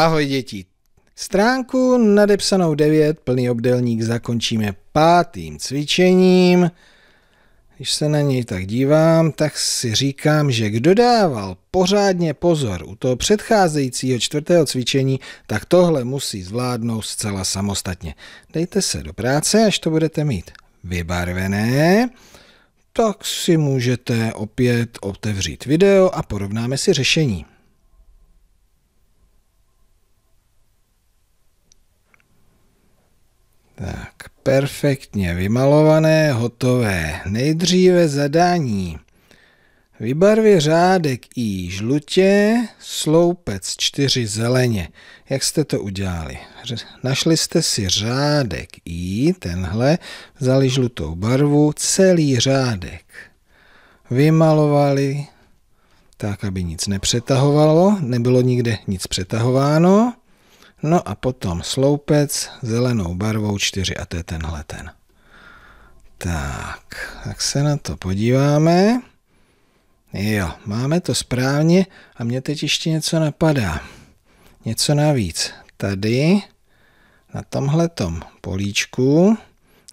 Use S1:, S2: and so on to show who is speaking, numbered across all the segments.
S1: Ahoj děti. Stránku nadepsanou 9, plný obdelník, zakončíme pátým cvičením. Když se na něj tak dívám, tak si říkám, že kdo dával pořádně pozor u toho předcházejícího čtvrtého cvičení, tak tohle musí zvládnout zcela samostatně. Dejte se do práce, až to budete mít vybarvené, tak si můžete opět otevřít video a porovnáme si řešení. Tak, perfektně vymalované, hotové. Nejdříve zadání. Vybarvě řádek i žlutě, sloupec čtyři zeleně. Jak jste to udělali? Našli jste si řádek i, tenhle, vzali žlutou barvu, celý řádek. Vymalovali tak, aby nic nepřetahovalo, nebylo nikde nic přetahováno. No a potom sloupec zelenou barvou 4 a to je tenhle ten. Tak, tak se na to podíváme. Jo, máme to správně a mě teď ještě něco napadá. Něco navíc. Tady, na tomhletom políčku,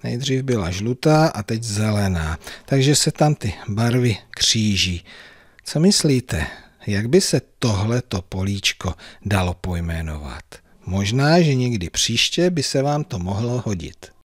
S1: nejdřív byla žlutá a teď zelená. Takže se tam ty barvy kříží. Co myslíte, jak by se tohleto políčko dalo pojmenovat? Možná, že někdy příště by se vám to mohlo hodit.